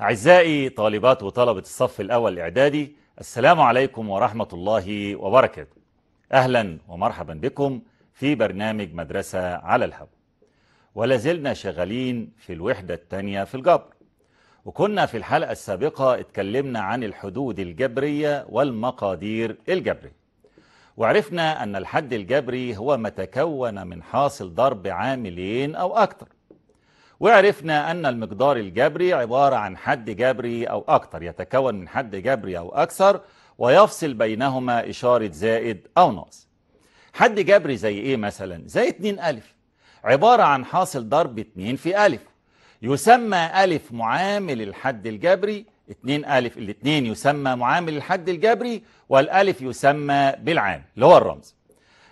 أعزائي طالبات وطلبة الصف الأول الإعدادي السلام عليكم ورحمة الله وبركاته أهلا ومرحبا بكم في برنامج مدرسة على الهواء ولا زلنا شغالين في الوحدة الثانية في الجبر وكنا في الحلقة السابقة اتكلمنا عن الحدود الجبرية والمقادير الجبرية وعرفنا أن الحد الجبري هو ما تكون من حاصل ضرب عاملين أو أكثر وعرفنا أن المقدار الجبري عبارة عن حد جبري أو أكتر يتكون من حد جبري أو أكثر ويفصل بينهما إشارة زائد أو ناقص حد جبري زي إيه مثلا؟ زي 2 ألف عبارة عن حاصل ضرب 2 في ألف يسمى ألف معامل الحد الجبري 2 ألف الاثنين يسمى معامل الحد الجبري والألف يسمى بالعام اللي هو الرمز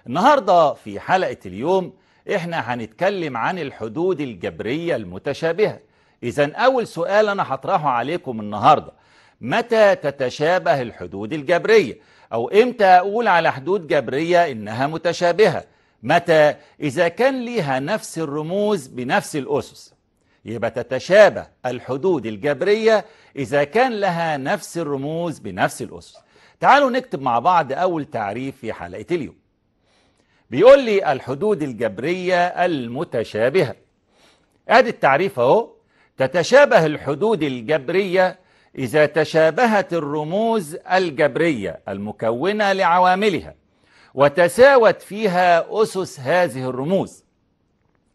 النهاردة في حلقة اليوم احنا هنتكلم عن الحدود الجبرية المتشابهة اذا اول سؤال انا هطرحه عليكم النهاردة متى تتشابه الحدود الجبرية او امتى اقول على حدود جبرية انها متشابهة متى اذا كان ليها نفس الرموز بنفس الاسس يبقى تتشابه الحدود الجبرية إذا كان لها نفس الرموز بنفس الأسس تعالوا نكتب مع بعض أول تعريف في حلقة اليوم بيقول لي الحدود الجبرية المتشابهة ادي التعريف اهو تتشابه الحدود الجبرية إذا تشابهت الرموز الجبرية المكونة لعواملها وتساوت فيها أسس هذه الرموز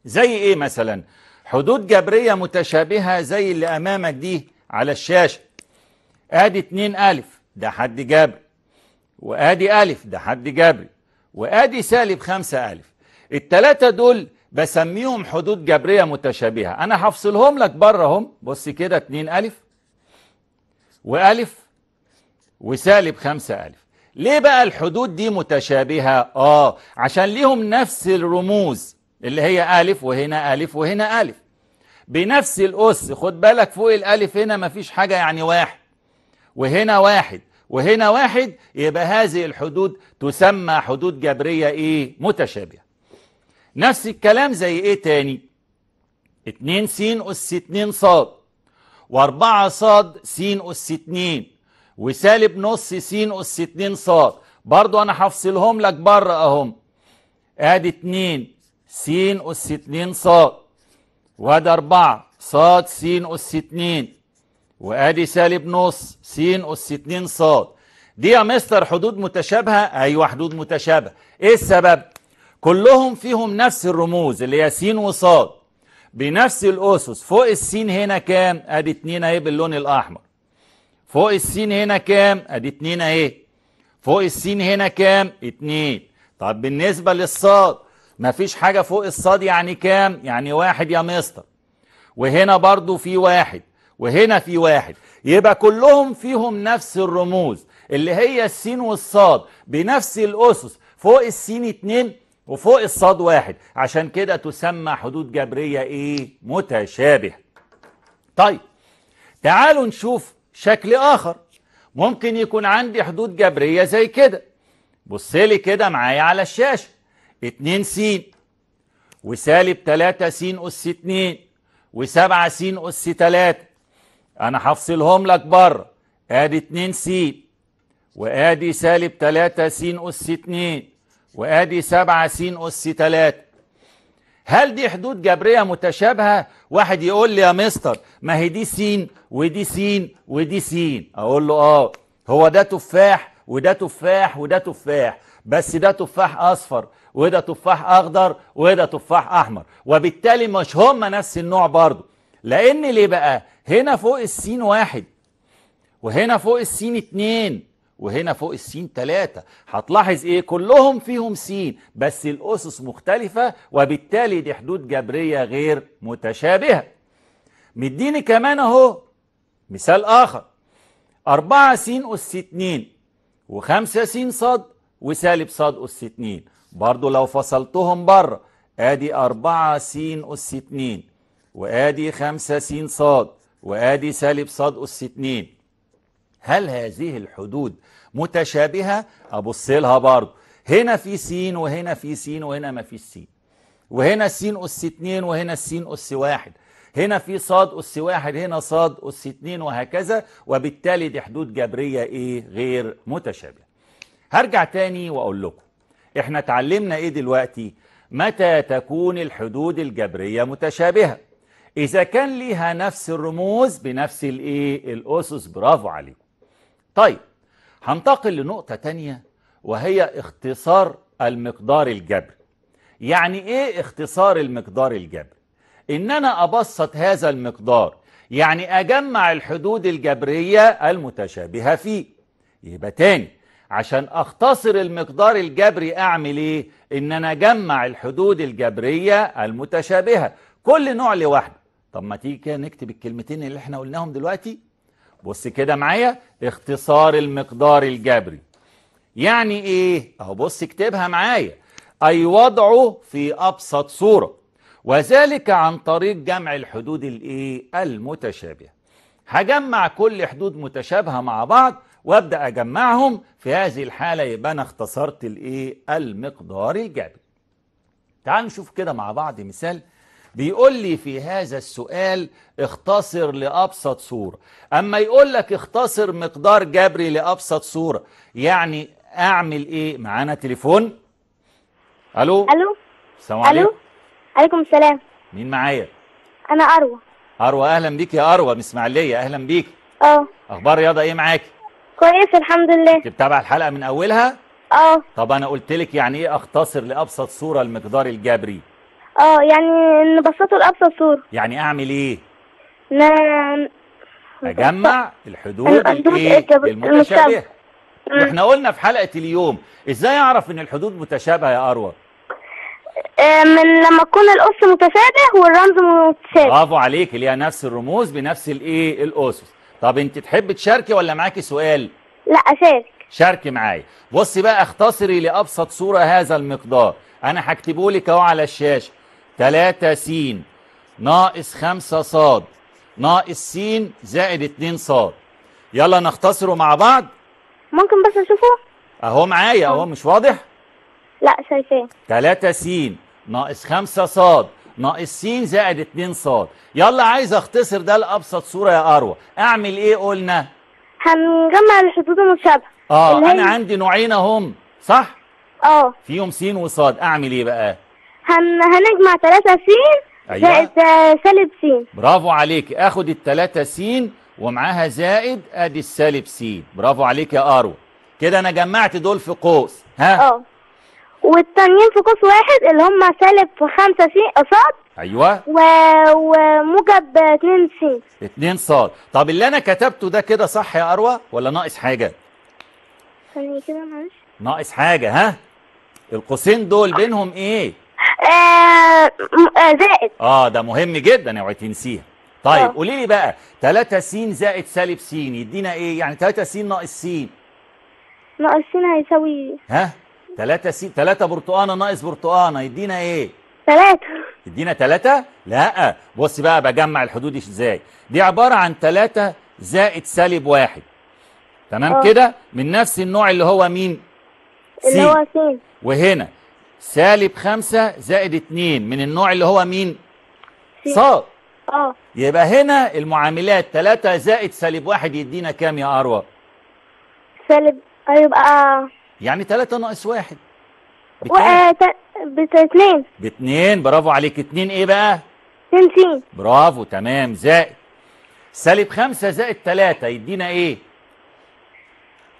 زي إيه مثلا حدود جبرية متشابهة زي اللي أمامك دي على الشاشة آدي اتنين ألف ده حد جابري وآدي ألف ده حد جابري وادي سالب خمسة ألف التلاتة دول بسميهم حدود جبرية متشابهة أنا هفصلهم لك براهم بص كده اتنين ألف وألف وسالب خمسة ألف ليه بقى الحدود دي متشابهة؟ آه عشان ليهم نفس الرموز اللي هي ألف وهنا ألف وهنا ألف بنفس الأس خد بالك فوق الألف هنا مفيش حاجة يعني واحد وهنا واحد وهنا واحد يبقى هذه الحدود تسمى حدود جبرية ايه متشابهة نفس الكلام زي ايه تاني 2 س أس 2 ص و4 ص س أس 2 وسالب نص س أس 2 ص برضو انا هفصلهم لك بره اهم ادي 2 س أس 2 ص وادي 4 ص س أس 2 وادي سالب نص س اس 2 ص دي يا مستر حدود متشابهه ايوه حدود متشابهه ايه السبب كلهم فيهم نفس الرموز اللي هي س وص بنفس الاسس فوق السين هنا كام ادي 2 اهي باللون الاحمر فوق السين هنا كام ادي 2 اهي فوق السين هنا كام 2 طب بالنسبه للصاد مفيش حاجه فوق الصاد يعني كام يعني واحد يا مستر وهنا برضو في واحد وهنا في واحد يبقى كلهم فيهم نفس الرموز اللي هي السين والصاد بنفس الأسس فوق السين اتنين وفوق الصاد واحد عشان كده تسمى حدود جبرية ايه متشابه طيب تعالوا نشوف شكل آخر ممكن يكون عندي حدود جبرية زي كده بص لي كده معايا على الشاشة اتنين س وسالب تلاتة س أس اتنين وسبعة سين س أس تلاتة انا هفصلهم لك بره ادي 2 س وادي سالب 3 س اس 2 وادي 7 س اس 3 هل دي حدود جبريه متشابهه واحد يقول لي يا مستر ما هي دي س ودي س ودي س اقول له اه هو ده تفاح وده تفاح وده تفاح بس ده تفاح اصفر وده تفاح اخضر وده تفاح احمر وبالتالي مش هم نفس النوع برضه لان ليه بقى هنا فوق السين واحد وهنا فوق السين اتنين وهنا فوق السين تلاتة هتلاحظ ايه كلهم فيهم سين بس الأسس مختلفة وبالتالي دي حدود جبرية غير متشابهة مديني كمان اهو مثال آخر أربعة سين أس اتنين وخمسة سين صاد وسالب صاد أس اتنين برضو لو فصلتهم بره ادي أربعة سين أس اتنين وادي خمسة سين صاد وادي سالب صاد أس 2 هل هذه الحدود متشابهة ابص لها برضه هنا في س وهنا في س وهنا ما في س وهنا س أس 2 وهنا س أس 1 هنا في صاد أس 1 هنا صاد أس 2 وهكذا وبالتالي دي حدود جبرية إيه غير متشابهة هرجع تاني وأقول لكم احنا اتعلمنا إيه دلوقتي متى تكون الحدود الجبرية متشابهة إذا كان ليها نفس الرموز بنفس الإيه؟ الأسس برافو عليكم طيب هنتقل لنقطة تانية وهي اختصار المقدار الجبري يعني إيه اختصار المقدار الجبري؟ إن أنا أبسط هذا المقدار يعني أجمع الحدود الجبرية المتشابهة فيه يبقى تاني عشان اختصر المقدار الجبري اعمل ايه ان انا اجمع الحدود الجبريه المتشابهه كل نوع لوحده طب ما تيجي كده نكتب الكلمتين اللي احنا قلناهم دلوقتي بص كده معايا اختصار المقدار الجبري يعني ايه اهو بص اكتبها معايا اي وضعه في ابسط صوره وذلك عن طريق جمع الحدود الايه المتشابهه هجمع كل حدود متشابهه مع بعض وابدا اجمعهم في هذه الحاله يبقى انا اختصرت الايه المقدار الجبري تعالوا نشوف كده مع بعض مثال بيقول لي في هذا السؤال اختصر لأبسط صورة أما يقول لك اختصر مقدار جبري لأبسط صورة يعني أعمل إيه معانا تليفون ألو ألو السلام عليكم عليكم السلام مين معايا أنا أروى أروى أهلا بيك يا أروى من إسماعيلية أهلا بيك أه أخبار رياضة إيه معاكي كويس الحمد لله كنت بتابع الحلقة من أولها اه طب انا قلت لك يعني ايه اختصر لابسط صوره المقدار الجبري اه يعني نبسطه لابسط صوره يعني اعمل ايه ن... اجمع الحدود المتشابهه واحنا قلنا في حلقه اليوم ازاي اعرف ان الحدود متشابهه يا اروى آه، من لما تكون الأس متشابه والرمز متشابه برافو عليك اللي هي نفس الرموز بنفس الايه الأسس طب انت تحب تشاركي ولا معاكي سؤال لا اشارك شاركي معايا بصي بقى اختصري لابسط صوره هذا المقدار انا هكتبه لك اهو على الشاشه 3 س ناقص 5 ص ناقص س زائد 2 ص يلا نختصره مع بعض ممكن بس اشوفه اهو معايا اهو مش واضح لا شايفاه 3 س ناقص 5 ص ناقص س زائد 2 ص يلا عايز اختصر ده لابسط صوره يا اروى اعمل ايه قلنا هنجمع الحدود المشابهه اه انا عندي نوعين هم صح اه فيهم س وص اعمل ايه بقى هنجمع 3 س أيوة. زائد آه، سالب س برافو عليك اخد الثلاثة س ومعاها زائد ادي السالب س برافو عليك يا ارو كده انا جمعت دول في قوس ها اه والتانيين في قوس واحد اللي هم سالب 5 س قصاد ايوه و... وموجب 2 س 2 ص طب اللي انا كتبته ده كده صح يا اروى ولا ناقص حاجه ثانيه كده معلش ناقص حاجه ها القوسين دول بينهم ايه آه، آه، زائد اه ده مهم جدا اوعي تنسيها طيب آه. قولي لي بقى 3 س زائد سالب س يدينا ايه يعني 3 س ناقص س ناقص س هيساوي ها 3 س 3 برتقانه ناقص برتقانه يدينا ايه 3 يدينا 3 لا بصي بقى بجمع الحدود ازاي دي عباره عن 3 زائد سالب 1 تمام كده من نفس النوع اللي هو مين س اللي هو س وهنا سالب خمسة زائد اتنين من النوع اللي هو مين ص اه يبقى هنا المعاملات تلاتة زائد سالب واحد يدينا كام يا أروى سالب يبقى أيوة، يعني تلاتة ناقص واحد بكام باتنين آه، باتنين برافو عليك اتنين ايه بقى اتنين سين برافو تمام زائد سالب خمسة زائد تلاتة يدينا ايه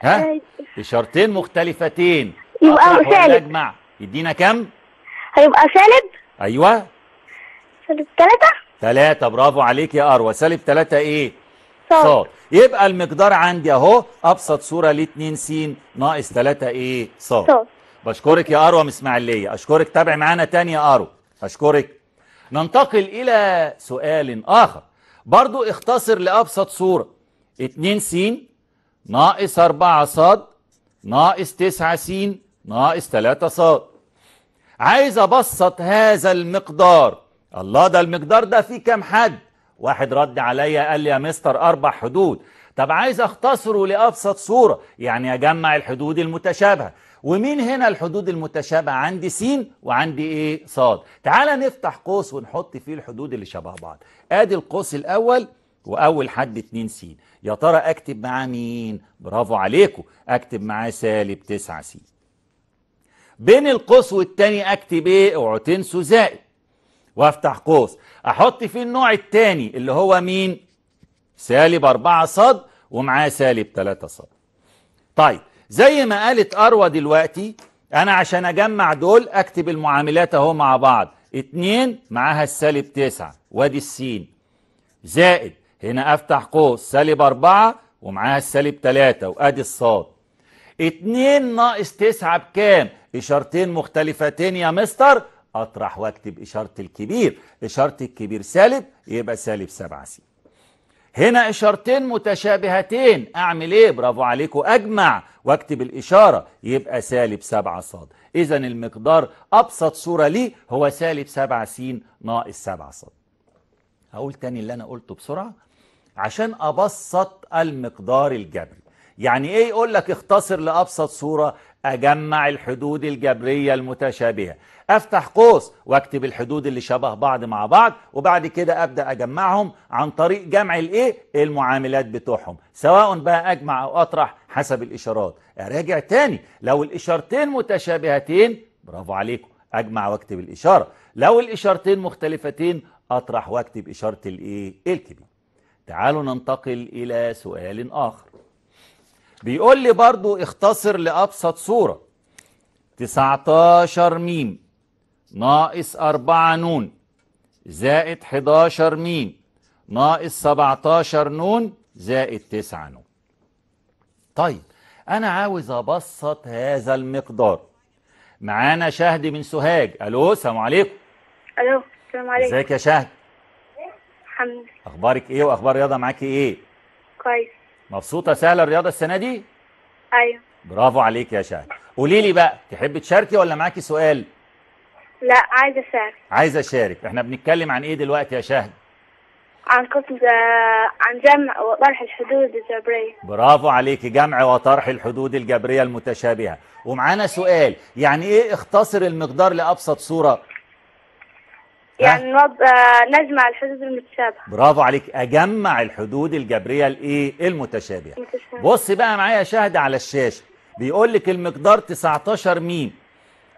ها اشارتين مختلفتين يبقى سالب اجمع يدينا كام هيبقى سالب ايوه سالب تلاتة تلاتة برافو عليك يا اروى سالب تلاتة ايه صاد يبقى المقدار عندي اهو ابسط صوره ل 2 س ناقص تلاتة ايه صاد بشكرك يا اروى من اسماعيليه اشكرك تابع معانا تاني يا اروى اشكرك ننتقل الى سؤال اخر برضو اختصر لابسط صوره 2 س ناقص 4 ص ناقص 9 س ناقص 3 ص عايز ابسط هذا المقدار الله ده المقدار ده فيه كام حد واحد رد عليا قال لي يا مستر اربع حدود طب عايز اختصره لابسط صوره يعني اجمع الحدود المتشابهه ومين هنا الحدود المتشابهه عندي س وعندي ايه ص تعال نفتح قوس ونحط فيه الحدود اللي شبه بعض ادي القوس الاول واول حد 2 س يا ترى اكتب معاه مين برافو عليكم اكتب معاه سالب 9 س بين القوس والتاني اكتب ايه اوعوا تنسوا زائد وافتح قوس احط فيه النوع التاني اللي هو مين سالب 4 ص ومعاه سالب 3 ص. طيب زي ما قالت اروى دلوقتي انا عشان اجمع دول اكتب المعاملات اهو مع بعض 2 معاها السالب 9 وادي السين زائد هنا افتح قوس سالب 4 ومعاها السالب 3 وادي الصاد 2 ناقص 9 بكام إشارتين مختلفتين يا مستر أطرح واكتب إشارة الكبير إشارة الكبير سالب يبقى سالب 7 س هنا إشارتين متشابهتين أعمل إيه برافو عليكم أجمع واكتب الإشارة يبقى سالب 7 ص إذا المقدار أبسط صورة لي هو سالب 7 س ناقص 7 ص هقول تاني اللي أنا قلته بسرعة عشان أبسط المقدار الجبري يعني ايه يقول لك اختصر لابسط صوره أجمع الحدود الجبرية المتشابهة أفتح قوس وأكتب الحدود اللي شبه بعض مع بعض وبعد كده أبدأ أجمعهم عن طريق جمع الإيه؟ المعاملات بتوعهم سواء بقى أجمع أو أطرح حسب الإشارات أراجع تاني لو الإشارتين متشابهتين برافو عليكم أجمع وأكتب الإشارة لو الإشارتين مختلفتين أطرح وأكتب إشارة الإيه؟ الكبير تعالوا ننتقل إلى سؤال آخر بيقول لي برضو اختصر لأبسط صورة 19 ميم ناقص 4 نون زائد 11 ميم ناقص 17 نون زائد 9 نون طيب أنا عاوز أبسط هذا المقدار معانا شهد من سوهاج ألو السلام عليكم ألو السلام عليكم ازيك يا شهد الحمد أخبارك إيه وأخبار رياضة معاكي إيه كويس مبسوطه سهله الرياضه السنه دي ايوه برافو عليك يا شهد قولي لي بقى تحبي تشاركي ولا معاكي سؤال لا عايزه اشارك عايزه اشارك احنا بنتكلم عن ايه دلوقتي يا شهد عن قسم آه، عن جمع وطرح الحدود الجبريه برافو عليك جمع وطرح الحدود الجبريه المتشابهه ومعانا سؤال يعني ايه اختصر المقدار لابسط صوره يعني نوض... آه، نجمع الحدود المتشابهه برافو عليك اجمع الحدود الجبريه الايه المتشابهه بص بقى معايا شاهد على الشاشه بيقول لك المقدار 19 م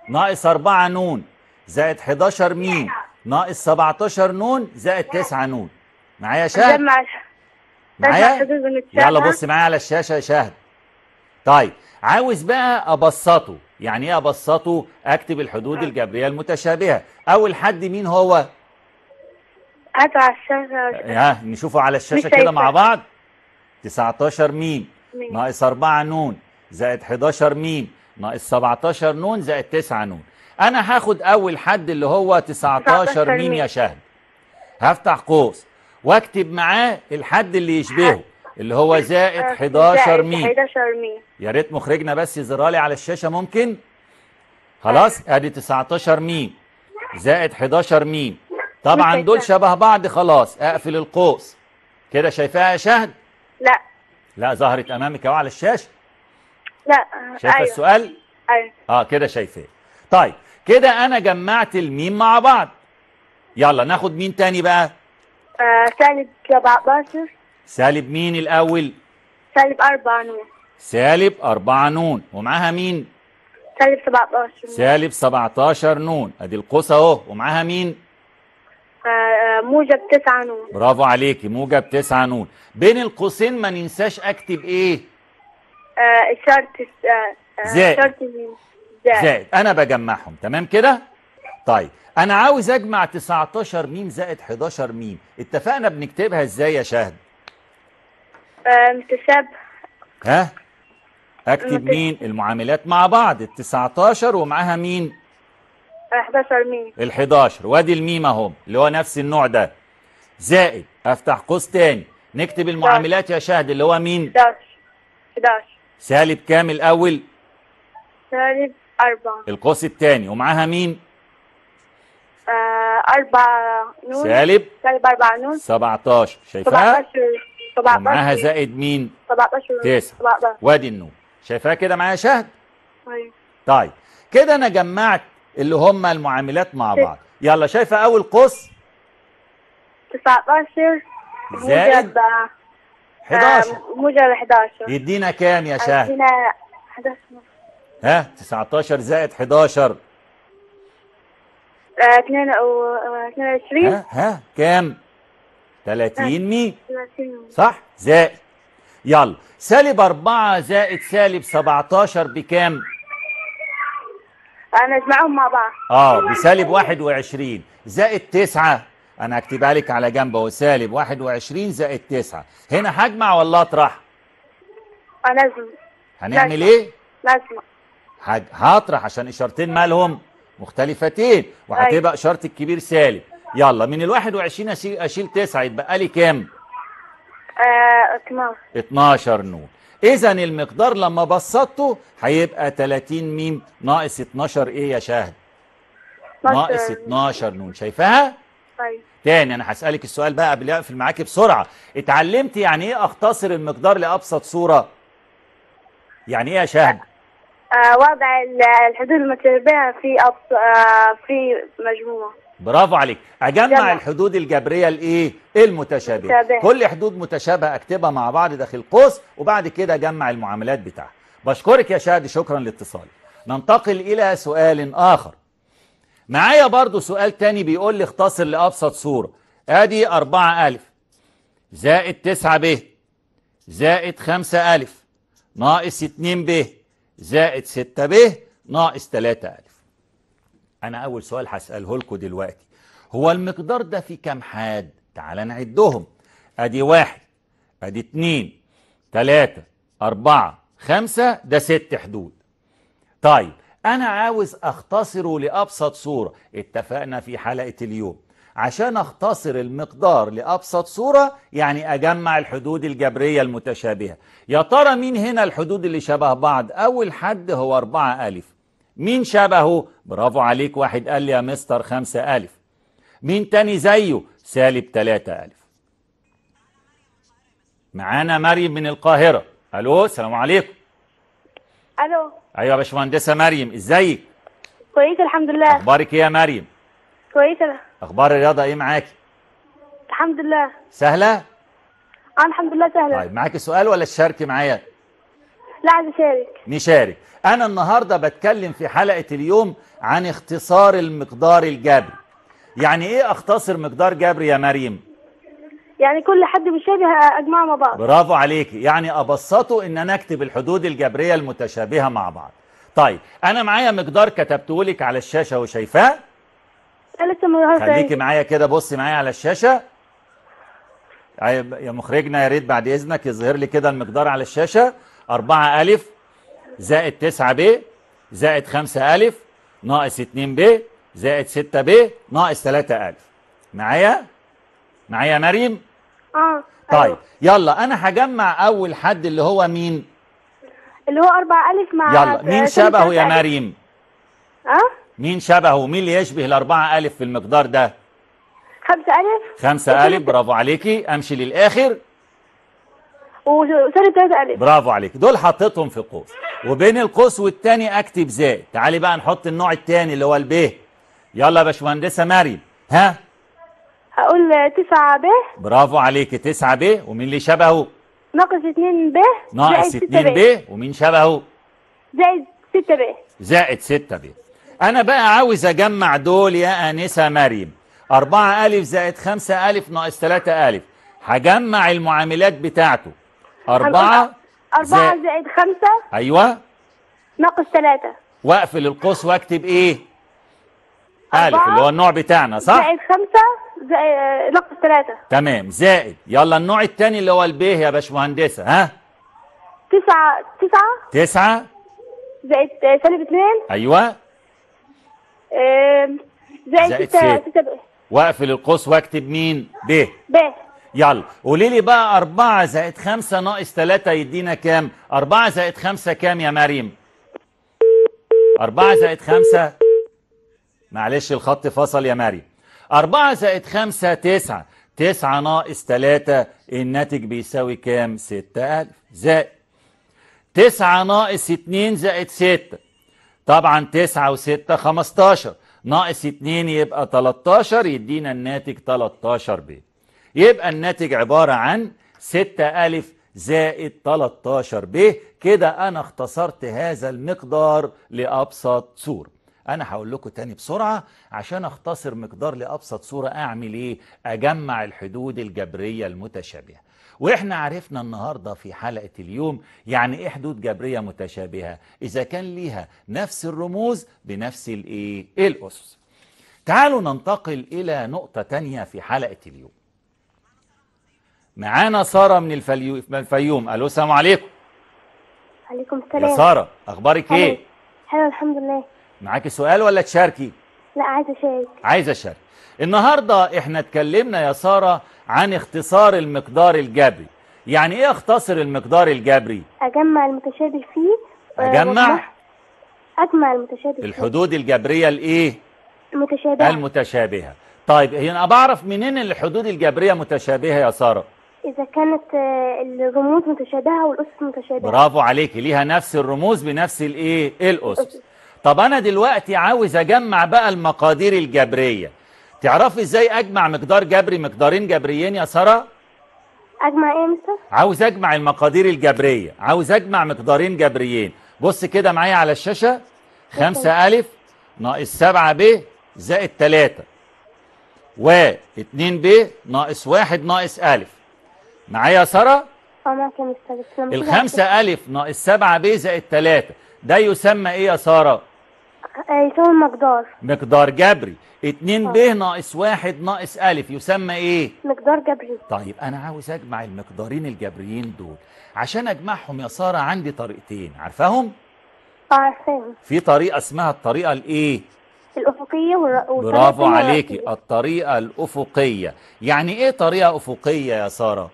ناقص 4 ن زائد 11 م ناقص 17 ن زائد 9 ن معايا شاهد جمع معايا يلا بص معايا على الشاشه يا شاهد طيب عاوز بقى ابسطه يعني ايه ابسطه اكتب الحدود الجبريه المتشابهه اول حد مين هو هاتوا على الشاشه ها نشوفه على الشاشه كده مع بعض 19 ميم ناقص 4 نون زائد 11 ميم ناقص 17 نون زائد 9 نون انا هاخد اول حد اللي هو 19 ميم يا شهد هفتح قوس واكتب معاه الحد اللي يشبهه اللي هو زائد 11 مي 11 مي يا ريت مخرجنا بس لي على الشاشه ممكن خلاص آه. ادي 19 مي زائد 11 مي طبعا دول شبه بعض خلاص اقفل القوس كده شايفاها يا شهد لا لا ظهرت امامك اهو على الشاشه لا شايفه أيوه. السؤال ايوه اه كده شايفاه طيب كده انا جمعت الميم مع بعض يلا ناخد مين تاني بقى آه سالب 14 سالب مين الأول؟ سالب أربعة نون سالب أربعة نون ومعاها مين؟ سالب 17 سالب 17 نون ادي القوس اهو ومعاها مين؟ آه، آه، موجب تسعة نون برافو عليكي موجب تسعة نون بين القوسين ما ننساش اكتب ايه؟ إشارة آه، زائد. زائد انا بجمعهم تمام كده؟ طيب انا عاوز اجمع 19 ميم زائد 11 ميم اتفقنا بنكتبها ازاي يا شهد؟ ها اكتب مين المعاملات مع بعض ال 19 ومعاها مين 11 ميم ال 11 وادي الميم اهو اللي هو نفس النوع ده زائد افتح قوس تاني نكتب المعاملات يا شهد اللي هو مين 11 11 سالب كام الاول سالب 4 القوس الثاني ومعاها مين 4 آه، نون سالب سالب 4 نون 17 شايفها؟ 17 17 معاها زائد مين 17 9 وادي النور شايفاها كده معايا شهد ايوه طيب كده انا جمعت اللي هم المعاملات مع بعض يلا شايفه اول قوس 19 زائد 11 موجب 11 يدينا كام يا شهد يدينا 11 ها 19 زائد 11 22 آه، آه، ها ها كام 30 مي صح زائد يلا سالب 4 زائد سالب 17 بكام انا اجمعهم مع بعض اه بسالب 21 زائد 9 انا هكتبها لك على جنب اهو سالب 21 زائد 9 هنا هجمع ولا اطرح انا هنعمل ايه لازم هطرح عشان اشارتين مالهم مختلفتين وهتبقى أيوة. اشاره الكبير سالب يلا من ال 21 اشيل اشيل تسعه يتبقى لي كام؟ آه 12 12 نون اذا المقدار لما بسطته هيبقى 30 ميم ناقص 12 ايه يا شاهد؟ ناقص 12 نون شايفاها؟ طيب تاني انا هسالك السؤال بقى قبل اقفل معاكي بسرعه اتعلمت يعني ايه اختصر المقدار لابسط صوره؟ يعني ايه يا شاهد؟ آه وضع الحدود المتشابهه في آه في مجموعه برافو عليك اجمع جمع. الحدود الجبريه الايه المتشابهه متابع. كل حدود متشابهه اكتبها مع بعض داخل قوس وبعد كده اجمع المعاملات بتاعها بشكرك يا شادي شكرا لاتصالك ننتقل الى سؤال اخر معايا برضو سؤال تاني بيقول لي اختصر لابسط صوره ادي 4 الف زائد 9 ب زائد 5 الف ناقص 2 ب زائد 6 ب ناقص 3 الف انا اول سؤال هساله لكم دلوقتي هو المقدار ده في كام حاد تعال نعدهم ادي واحد ادي اتنين تلاتة اربعة خمسة ده ست حدود طيب انا عاوز اختصره لابسط صورة اتفقنا في حلقة اليوم عشان اختصر المقدار لابسط صورة يعني اجمع الحدود الجبرية المتشابهة يا ترى مين هنا الحدود اللي شبه بعض اول حد هو 4 الف مين شبهه برافو عليك واحد قال لي يا مستر خمسة ألف مين تاني زيه سالب تلاتة ألف معانا مريم من القاهرة ألو السلام عليكم ألو أيوة يا باشمهندسة مريم إزيك كويس الحمد لله أخبارك إيه يا مريم كويسة أخبار الرياضة إيه معاكي الحمد لله سهلة؟ اه الحمد لله سهلة طيب معاكي سؤال ولا تشاركي معايا؟ لا عايز اشارك نشارك انا النهارده بتكلم في حلقه اليوم عن اختصار المقدار الجبري يعني ايه اختصر مقدار جبري يا مريم يعني كل حد مشابه اجمعه مع بعض برافو عليكي يعني ابسطه ان انا اكتب الحدود الجبريه المتشابهه مع بعض طيب انا معايا مقدار كتبته لك على الشاشه وشايفاه لسه خليكي معايا كده بصي معايا على الشاشه يا مخرجنا يا ريت بعد اذنك يظهر لي كده المقدار على الشاشه 4 ألف زائد 9 ب زائد 5 ألف ناقص 2 ب زائد 6 ب ناقص 3 ألف معايا؟ معايا يا مريم؟ اه أيوة. طيب يلا أنا هجمع أول حد اللي هو مين؟ اللي هو 4 ألف مع يلا مين شبهه يا مريم؟ اه مين شبهه؟ مين اللي يشبه الأربعة ألف في المقدار ده؟ ألف خمسة ألف برافو عليكي امشي للاخر وسالب ثلاثة ألف برافو عليك دول حطيتهم في قوس وبين القوس والتاني أكتب زائد تعالي بقى نحط النوع التاني اللي هو الب يلا يا باشمهندسة مريم ها هقول 9 ب برافو عليك 9 ب ومين اللي شبهه ناقص 2 ب ناقص 2 ب ومين شبهه زائد 6 ب زائد 6 ب انا بقى عاوز اجمع دول يا انسه مريم 4 الف زائد 5 الف ناقص 3 الف هجمع المعاملات بتاعته أربعة أربعة زائد, زائد خمسة أيوة ناقص ثلاثة وأقفل القوس وأكتب إيه؟ ألف اللي هو النوع بتاعنا صح؟ زائد خمسة زائد آه، ناقص ثلاثة تمام زائد يلا النوع الثاني اللي هو البيه يا باشمهندسة ها؟ تسعة تسعة تسعة زائد سالب آه، اثنين أيوة زائد, زائد ستة, ستة. واقفل القوس واكتب مين؟ ب ب يلا قولي لي بقى 4 زائد 5 ناقص 3 يدينا كام 4 زائد 5 كام يا مريم 4 زائد 5 معلش الخط فصل يا مريم 4 زائد 5 9 9 ناقص 3 الناتج بيساوي كام 6000 زائد 9 ناقص 2 زائد 6 طبعا 9 و6 15 ناقص 2 يبقى 13 يدينا الناتج 13 بيت يبقى الناتج عبارة عن 6 ألف زائد 13 ب كده أنا اختصرت هذا المقدار لأبسط صورة أنا هقول لكم تاني بسرعة عشان أختصر مقدار لأبسط صورة أعمل إيه؟ أجمع الحدود الجبرية المتشابهة واحنا عرفنا النهاردة في حلقة اليوم يعني ايه حدود جبرية متشابهة اذا كان ليها نفس الرموز بنفس الايه الاسس تعالوا ننتقل الى نقطة تانية في حلقة اليوم معانا ساره من الفيوم الو السلام عليكم عليكم السلام يا ساره اخبارك ايه حلو الحمد لله معاكي سؤال ولا تشاركي لا عايزه اشارك عايزه اشارك النهارده احنا اتكلمنا يا ساره عن اختصار المقدار الجبري يعني ايه اختصر المقدار الجبري اجمع المتشابه فيه آه، اجمع اجمع المتشابه فيه. الحدود الجبريه الايه المتشابهه المتشابهه طيب هنا بعرف منين الحدود الجبريه متشابهه يا ساره إذا كانت آه، الرموز متشابهة والأسس متشابهة برافو عليك ليها نفس الرموز بنفس الإيه؟ الأسس طب أنا دلوقتي عاوز أجمع بقى المقادير الجبرية تعرفي إزاي أجمع مقدار جبري مقدارين جبريين يا سارة؟ أجمع إيه يا مستر؟ عاوز أجمع المقادير الجبرية عاوز أجمع مقدارين جبريين بص كده معايا على الشاشة 5 ألف ناقص 7 ب زائد 3 و 2 ب ناقص 1 ناقص ألف معايا يا ساره اه الخمسة ألف ناقص سبعة ب زائد تلاتة ده يسمى إيه يا سارة؟ آه، يسمى مقدار مقدار جبري 2 اه. ب ناقص 1 ناقص ألف يسمى إيه؟ مقدار جبري طيب أنا عاوز أجمع المقدارين الجبريين دول عشان أجمعهم يا سارة عندي طريقتين عارفاهم؟ اه، عارفاهم في طريقة اسمها الطريقة الإيه؟ الأفقية برافو عليكي الطريقة الأفقية يعني إيه طريقة أفقية يا سارة؟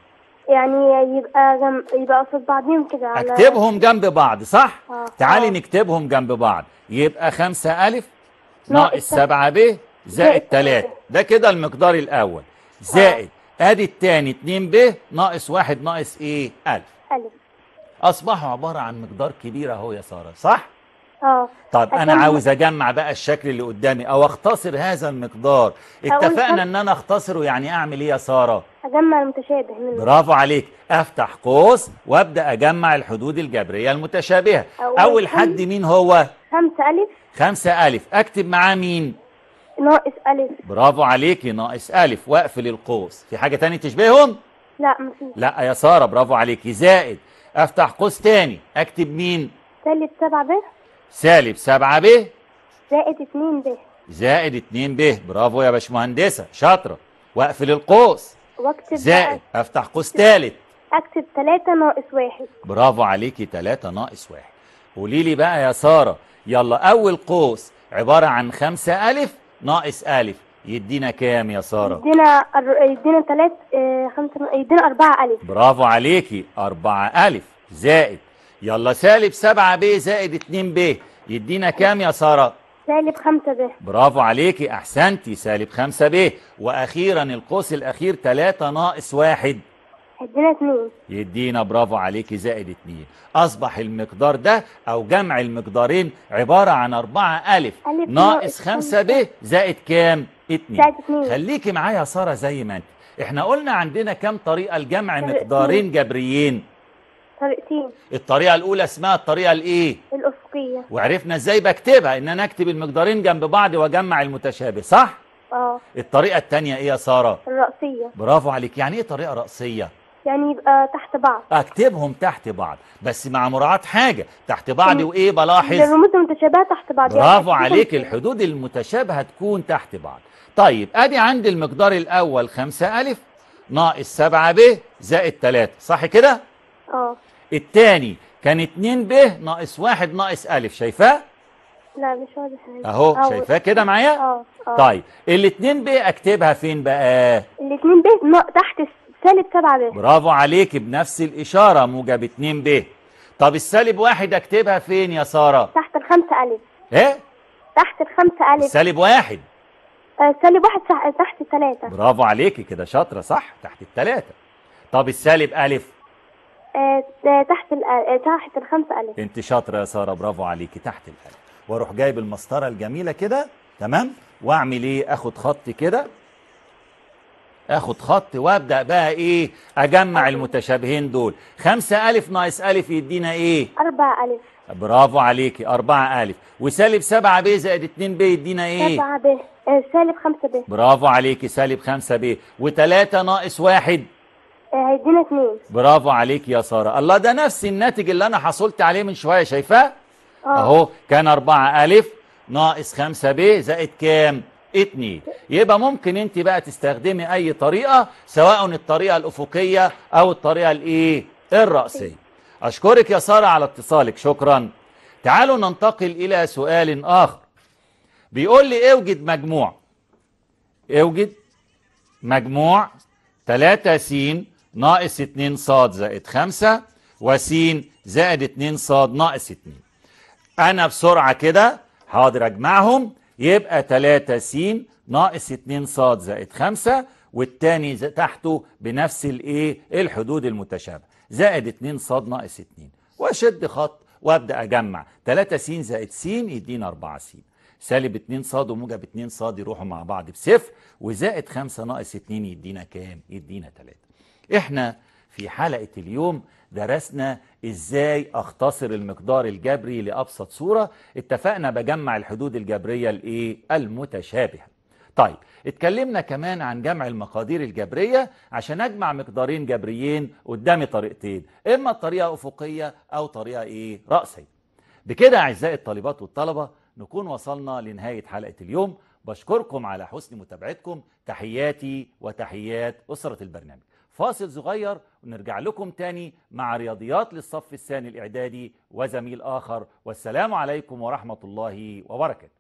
يعني يبقى جنب يبقى قصاد بعضهم كده على اكتبهم جنب بعض صح؟ آه. تعالي آه. نكتبهم جنب بعض يبقى 5 ألف ناقص 7 ب زائد 3 ده كده المقدار الأول آه. زائد آه. ادي الثاني 2 ب ناقص 1 ناقص ايه؟ 1000 أصبحوا عبارة عن مقدار كبير أهو يا سارة صح؟ اه طب انا عاوز اجمع بقى الشكل اللي قدامي او اختصر هذا المقدار اتفقنا ان انا اختصره يعني اعمل ايه يا ساره اجمع المتشابه منه برافو عليك افتح قوس وابدا اجمع الحدود الجبريه المتشابهه اول, أول حد مين هو خمسة الف خمسة الف اكتب معاه مين ناقص الف برافو عليكي ناقص الف واقفل القوس في حاجه تانية تشبههم لا مفيش لا يا ساره برافو عليكي زائد افتح قوس تاني اكتب مين سالب سبعة ب سالب 7 ب زائد 2 ب زائد 2 ب برافو يا باشمهندسه شاطره واقفل القوس واكتب زائد بقى. افتح قوس ثالث اكتب 3 ناقص 1 برافو عليكي 3 ناقص 1 قولي لي بقى يا ساره يلا اول قوس عباره عن 5 الف ناقص الف يدينا كام يا ساره يدينا يدينا 3 5 آه، يدينا 4 الف برافو عليكي 4 الف زائد يلا سالب 7 ب زائد 2 ب يدينا كام يا ساره سالب 5 ب برافو عليكي احسنتي سالب 5 ب واخيرا القوس الاخير 3 ناقص 1 يدينا 2 يدينا برافو عليكي زائد 2 اصبح المقدار ده او جمع المقدارين عباره عن 4 الف, ألف ناقص 5 ب زائد كام 2 زائد 2 خليكي معايا يا ساره زي ما انت احنا قلنا عندنا كام طريقه لجمع مقدارين جبريين طريقتين الطريقة الأولى اسمها الطريقة الإيه؟ الأفقية وعرفنا إزاي بكتبها إن أنا أكتب المقدارين جنب بعض وأجمع المتشابه صح؟ آه الطريقة التانية إيه يا سارة؟ الرأسية برافو عليك يعني إيه طريقة رأسية؟ يعني يبقى تحت بعض اكتبهم تحت بعض بس مع مراعاه حاجه تحت بعض وايه بلاحظ الرموز المتشابهه تحت بعض يعني برافو يعني عليك الحدود المتشابهه تكون تحت بعض طيب ادي عندي المقدار الاول 5 الف ناقص 7 ب زائد 3 صح كده اه التاني كان 2 ب ناقص 1 ناقص أ شايفاه؟ لا مش واضح اهو شايفاه كده معايا؟ اه, أه. طيب ال 2 ب اكتبها فين بقى؟ ال 2 ب تحت سالب 7 ب برافو عليك بنفس الإشارة موجب 2 ب طب السالب واحد اكتبها فين يا سارة؟ تحت الخمسة ألف ايه؟ تحت الخمسة ألف سالب واحد أه، سالب واحد تحت التلاتة برافو عليكي كده شاطرة صح تحت الثلاثه طب السالب ألف آه، آه، تحت آه، تحت الخمس ألف انت شاطره يا ساره برافو عليكي تحت الألف واروح جايب المسطره الجميله كده تمام واعمل ايه اخد خط كده اخد خط وابدا بقى ايه اجمع المتشابهين دول خمسة ألف ناقص ألف يدينا ايه أربعة ألف برافو عليكي أربعة ألف وسالب سبعة ب زائد اتنين ب يدينا ايه سبعة ب سالب خمسة ب برافو عليكي سالب خمسة ب وتلاتة ناقص واحد هيدينا اثنين برافو عليك يا ساره الله ده نفس الناتج اللي انا حصلت عليه من شويه شايفاه آه. اهو كان 4 الف ناقص 5 ب زائد كام اتنين يبقى ممكن انت بقى تستخدمي اي طريقه سواء الطريقه الافقيه او الطريقه الايه الراسيه اشكرك يا ساره على اتصالك شكرا تعالوا ننتقل الى سؤال اخر بيقول لي اوجد مجموع اوجد مجموع 3 س ناقص 2 ص زائد 5 وس زائد 2 ص ناقص 2 انا بسرعه كده هقدر اجمعهم يبقى 3 س ناقص 2 ص زائد 5 والتاني تحته بنفس الايه الحدود المتشابهه زائد 2 ص ناقص 2 واشد خط وابدا اجمع 3 س زائد س يدينا 4 س سالب 2 ص وموجب 2 ص يروحوا مع بعض بصفر وزائد 5 ناقص 2 يدينا كام؟ يدينا 3 احنا في حلقة اليوم درسنا ازاي اختصر المقدار الجبري لابسط صورة اتفقنا بجمع الحدود الجبرية الايه المتشابهة طيب اتكلمنا كمان عن جمع المقادير الجبرية عشان اجمع مقدارين جبريين قدامي طريقتين اما الطريقة افقية او طريقة ايه رأسية بكده اعزائي الطالبات والطلبة نكون وصلنا لنهاية حلقة اليوم بشكركم على حسن متابعتكم تحياتي وتحيات أسرة البرنامج فاصل صغير ونرجع لكم تاني مع رياضيات للصف الثاني الإعدادي وزميل آخر والسلام عليكم ورحمة الله وبركاته